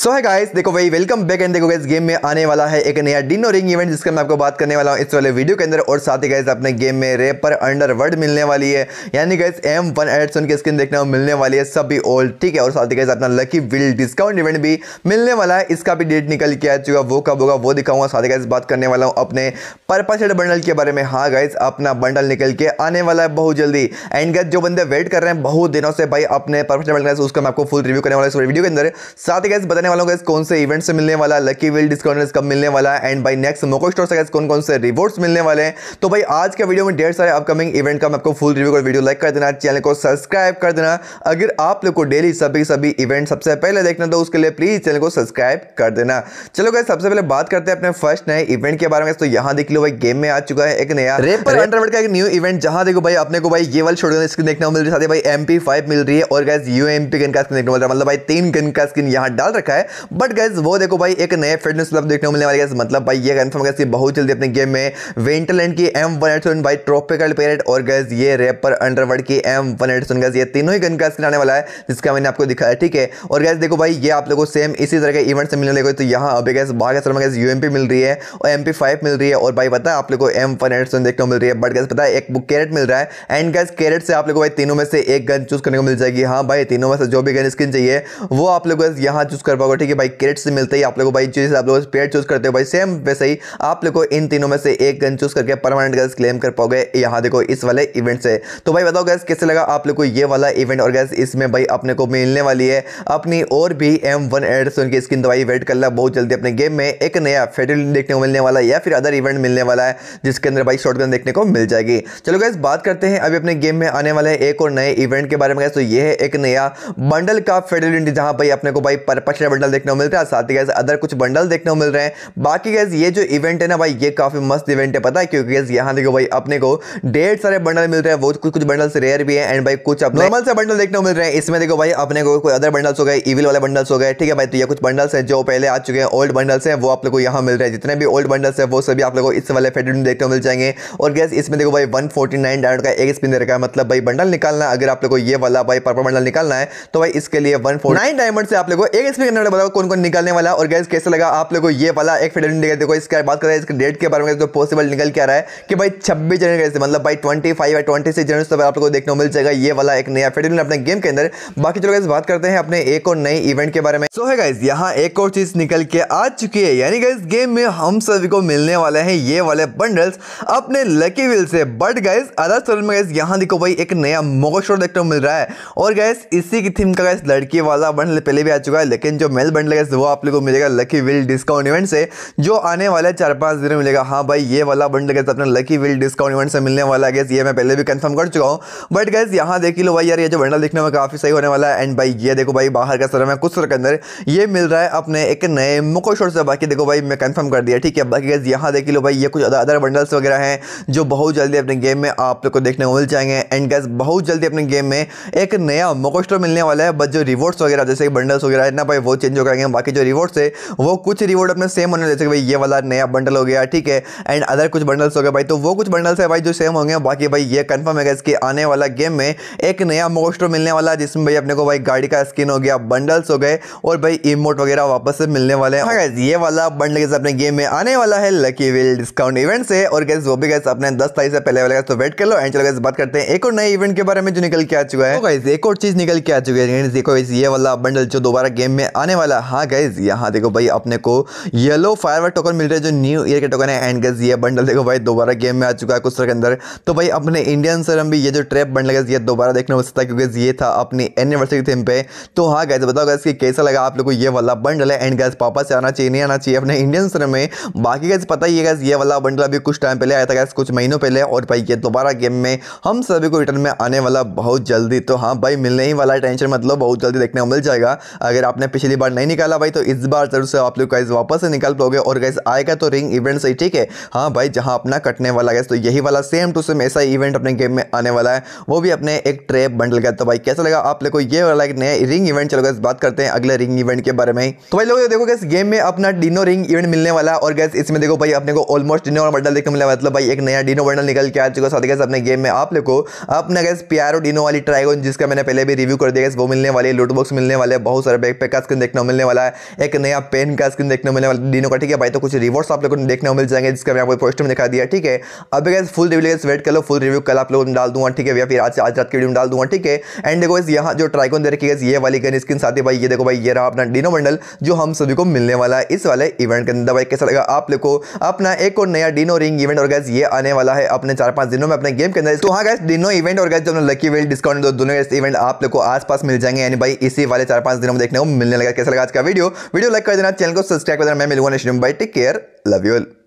सो है गाइस देखो भाई वेलकम बैक एंड देखो गाइस गेम में आने वाला है एक नया डिनो रिंग इवेंट जिसका मैं आपको बात करने वाला हूँ इस वाले वीडियो के अंदर और साथ ही गाइस अपने गेम में रेपर अंडर वर्ड मिलने वाली है यानी गाइस एम वन एड्स उनकी स्किन देखने को मिलने वाली है सभी ओल्ड ठीक है और साथ ही गाइस अपना लकी विल डिस्काउंट इवेंट भी मिलने वाला है इसका भी डेट निकल के आ चुका वो कब होगा वो दिखाऊंगा साथ ही गाइस बात करने वाला हूँ अपने पर्पल शेड बंडल के बारे में हाँ गाइस अपना बंडल निकल के आने वाला है बहुत जल्दी एंड गाइस जो बंदे वेट कर रहे हैं बहुत दिनों से भाई अपने पर्पल शेड बंडल उसका मैं आपको फुल रिव्यू करने वाला इस वीडियो के अंदर साथ ही गाइस बताने वाला हूँ कौन से इवेंट से मिलने वाला लकी विल डिस्काउंट कब मिलने वाला है and by next Moco store से कौन कौन से रिवॉर्ड्स मिलने वाले हैं तो भाई आज के वीडियो में डेढ़ सारे अपकमिंग इवेंट का मैं आपको फुल रिव्यू कर वीडियो लाइक कर देना चैनल को सब्सक्राइब कर देना अगर आप लोग को डेली सभी सभी इवेंट सबसे पहले देखना तो उसके लिए प्लीज़ चैनल को सब्सक्राइब कर देना चलो गए सबसे पहले बात करते हैं अपने फर्स्ट नए इवेंट के बारे में तो यहाँ देख लो भाई गेम में आ चुका है एक नया रेपर एंड्रॉइड का एक न्यू इवेंट जहां देखो भाई अपने को भाई ये वाला छोड़ स्क्रीन देखने को मिल रही है भाई एम मिल रही है और guys U M P gun का स्क्रीन देखने को मिल रहा है मतलब भाई तीन गन का स्क्रीन यहाँ डाल रखा है रखा है बट गैस वो देखो भाई एक नए फिटनेस क्लब देखने को मिलने वाले गैस मतलब भाई ये कन्फर्म गैस बहुत जल्दी अपने गेम में वेंटलैंड की M one eight seven by tropical parrot और गैस ये रेपर अंडरवर्ड की M one eight seven guys ये तीनों ही गन का स्किन आने वाला है जिसका मैंने आपको दिखाया ठीक है और गैस देखो भाई ये आप लोगों को सेम इसी तरह के इवेंट से मिलने लगे तो यहाँ अभी गैस बाहर गैस में गैस यू मिल रही है और एम मिल रही है और भाई पता है आप लोग को एम वन एट सेवन देखने को मिल रही है बट गैस पता है एक बुक कैरेट मिल रहा है एंड गैस कैरेट से आप लोग भाई तीनों में से एक गन चूज करने को मिल जाएगी हाँ भाई तीनों में से जो भी गन स्किन चाहिए वो आप लोग यहाँ चूज कर पाओगे ठीक है भाई क्रेट से मिलते ही आप लोग भाई जिस आप लोग पेड चूज करते हो भाई सेम वैसे ही आप लोग को इन तीनों में से एक गन चूज करके परमानेंट गैस क्लेम कर पाओगे यहाँ देखो इस वाले इवेंट से तो भाई बताओ गैस कैसे लगा आप लोग को ये वाला इवेंट और गैस इसमें भाई अपने को मिलने वाली है अपनी और भी एम वन एडसन की स्किन दवाई वेट कर ला बहुत जल्दी अपने गेम में एक नया फेडल देखने को मिलने वाला है या फिर अदर इवेंट मिलने वाला है जिसके अंदर भाई शॉर्ट देखने को मिल जाएगी चलो गैस बात करते हैं अभी अपने गेम में आने वाले एक और नए इवेंट के बारे में गैस तो ये है एक नया बंडल का फेडल जहाँ भाई अपने को भाई पर्पस बंडल देखने को मिल रहा है साथ ही गैस अदर कुछ बंडल देखने को मिल रहे हैं बाकी गैस ये जो इवेंट है ना भाई ये काफ़ी मस्त इवेंट है पता है क्योंकि यहाँ देखो भाई अपने को ढेर सारे बंडल मिल रहे हैं वो कुछ कुछ बंडल्स रेयर भी है एंड भाई कुछ नॉर्मल से बंडल देखने को मिल रहे हैं इसमें देखो भाई अपने कोई अदर बंडल्स हो गए इविल वाले बंडल्स हो गए ठीक है भाई तो ये कुछ बंडल्स है जो पहले आ चुके हैं ओल्ड बंडल्स है वो आप लोग को यहाँ मिल रहे हैं जितने भी ओल्ड बंडल्स है वो सभी आप लोग इस वाले फेडेड में देखने को मिल जाएंगे और गैस इसमें देखो भाई वन फोर्टी डायमंड का एक स्पिन दे रखा है मतलब भाई बंडल निकालना अगर आप लोग को ये वाला भाई पर्पल बंडल निकालना है तो भाई इसके लिए वन फोर्टी नाइन डायमंड से आप लोग को एक स्पिन ने बताओ कौन कौन निकलने वाला और गैस कैसे लगा आप लोगों को ये वाला एक फेडरल निकल देखो इसके बात कर रहे हैं इसके डेट के बारे में तो पॉसिबल निकल के आ रहा है कि भाई छब्बीस जनवरी कैसे मतलब भाई ट्वेंटी फाइव या ट्वेंटी सिक्स जनवरी तक आप लोग को देखने को मिल जाएगा ये वाला एक नया फेडरल अपने गेम के अंदर बाकी चलो गैस बात करते हैं अपने एक और नई इवेंट के बारे में सो है गैस यहाँ एक और चीज़ निकल के आ चुकी है यानी गैस गेम में हम सभी को मिलने वाले हैं ये वाले बंडल्स अपने लकी विल से बट गैस अदर में गैस यहाँ देखो भाई एक नया मोगो शोर देखने को मिल रहा है और गैस इसी की थीम का गैस लड़की वाला बंडल पहले भी आ चुका है लेकिन जो मेल बंडल है तो वो आप लोग को मिलेगा लकी विल डिस्काउंट इवेंट से जो आने वाले चार पांच दिन मिलेगा हाँ भाई ये वाला बंडल लगे तो अपना लकी विल डिस्काउंट इवेंट से मिलने वाला गैस ये मैं पहले भी कंफर्म कर चुका हूँ बट गैस यहाँ देख लो भाई यार ये जो बंडल दिखने में काफ़ी सही होने वाला है एंड भाई ये देखो भाई बाहर का सर में कुछ सर के अंदर ये मिल रहा है अपने एक नए मुको शोर से बाकी देखो भाई मैं कंफर्म कर दिया ठीक है बाकी गैस यहाँ देख लो भाई ये कुछ अदर बंडल्स वगैरह हैं जो बहुत जल्दी अपने गेम में आप लोग को देखने को मिल जाएंगे एंड गैस बहुत जल्दी अपने गेम में एक नया मोको मिलने वाला है बट जो रिवॉर्ड्स वगैरह जैसे बंडल्स वगैरह है ना भाई वो वो चेंज हो कराएंगे बाकी जो रिवॉर्ड्स है वो कुछ रिवॉर्ड अपने सेम होने जैसे कि भाई ये वाला नया बंडल हो गया ठीक है एंड अदर कुछ बंडल्स हो गए भाई तो वो कुछ बंडल्स है भाई जो सेम होंगे बाकी भाई ये कन्फर्म है इसके आने वाला गेम में एक नया मोस्टर मिलने वाला जिसमें भाई अपने को भाई गाड़ी का स्किन हो गया बंडल्स हो गए और भाई इमोट वगैरह वापस से मिलने वाले हैं हाँ ये वाला बंडल गैस अपने गेम में आने वाला है लकी विल डिस्काउंट इवेंट से और गैस वो भी गैस अपने दस तारीख से पहले वाले तो वेट कर लो एंड चलो गैस बात करते हैं एक और नए इवेंट के बारे में जो निकल के आ चुका है तो एक और चीज़ निकल के आ चुकी है ये वाला बंडल जो दोबारा गेम में आ आने वाला हाँ गाइज यहाँ देखो भाई अपने को येलो फायर टोकन मिल रहा है जो न्यू ईयर के टोकन है एंड गज ये बंडल देखो भाई दोबारा गेम में आ चुका है कुछ के अंदर तो भाई अपने इंडियन सरम भी ये जो ट्रैप बंडल गज ये दोबारा देखने हो सकता क्योंकि ये था अपनी एनिवर्सरी थीम पे तो हाँ गाइज बताओ गाइज की कैसा लगा आप लोग को ये वाला बंडल है एंड गैस पापा से आना चाहिए नहीं आना चाहिए अपने इंडियन सरम में बाकी गैस पता ही है गैस ये वाला बंडल अभी कुछ टाइम पहले आया था गैस कुछ महीनों पहले और भाई ये दोबारा गेम में हम सभी को रिटर्न में आने वाला बहुत जल्दी तो हाँ भाई मिलने ही वाला टेंशन मतलब बहुत जल्दी देखने को मिल जाएगा अगर आपने पिछले पिछली बार नहीं निकाला भाई तो इस बार जरूर से आप लोग गाइज वापस से निकाल पाओगे और गाइज आएगा तो रिंग इवेंट सही ठीक है हाँ भाई जहाँ अपना कटने वाला गैस तो यही वाला सेम टू सेम ऐसा इवेंट अपने गेम में आने वाला है वो भी अपने एक ट्रेप बंडल गया तो भाई कैसा लगा आप लोग को ये वाला एक नया रिंग इवेंट चलो गैस बात करते हैं अगले रिंग इवेंट के बारे में तो भाई लोग देखो गैस गेम में अपना डिनो रिंग इवेंट मिलने वाला है और गैस इसमें देखो भाई अपने को ऑलमोस्ट डिनो बंडल देखने मिला मतलब भाई एक नया डिनो बंडल निकल के आ चुका साथ गैस अपने गेम में आप लोग को अपना गैस प्यारो डिनो वाली ट्राइगोन जिसका मैंने पहले भी रिव्यू कर दिया गया वो मिलने वाले लूटबॉक्स मिलने वाले बहुत सारे बैक पैक स्किन देखने को मिलने वाला है एक नया पेन का स्क्रीन देखने को मिलने वाला डीनो का ठीक है भाई तो कुछ रिवॉर्ड्स आप लोगों को देखने को मिल जाएंगे जिसका मैं आपको पोस्ट में दिखा दिया ठीक है अब गैस फुल रिव्यू वेट कर लो फुल रिव्यू कल आप लोगों ने डाल दूंगा ठीक है या फिर आज आज रात की वीडियो डाल दूंगा ठीक है एंड देखो इस यहाँ जो ट्राइकोन दे रखी है ये वाली गन स्क्रीन साथ ही भाई ये देखो भाई ये रहा अपना डीनो बंडल जो हम सभी को मिलने वाला है इस वाले इवेंट के अंदर भाई कैसा लगा आप लोग को अपना एक और नया डीनो रिंग इवेंट और गैस ये आने वाला है अपने चार पांच दिनों में अपने गेम के अंदर तो हाँ गैस डीनो इवेंट और गैस जो लकी वेल डिस्काउंट दोनों इवेंट आप लोग को आसपास मिल जाएंगे यानी भाई इसी वाले चार पांच दिनों में देखने को मिलने लगा कैसा लगा आज का वीडियो वीडियो लाइक कर देना चैनल को सब्सक्राइब कर देना मैं मिलूंगा next bye take care love you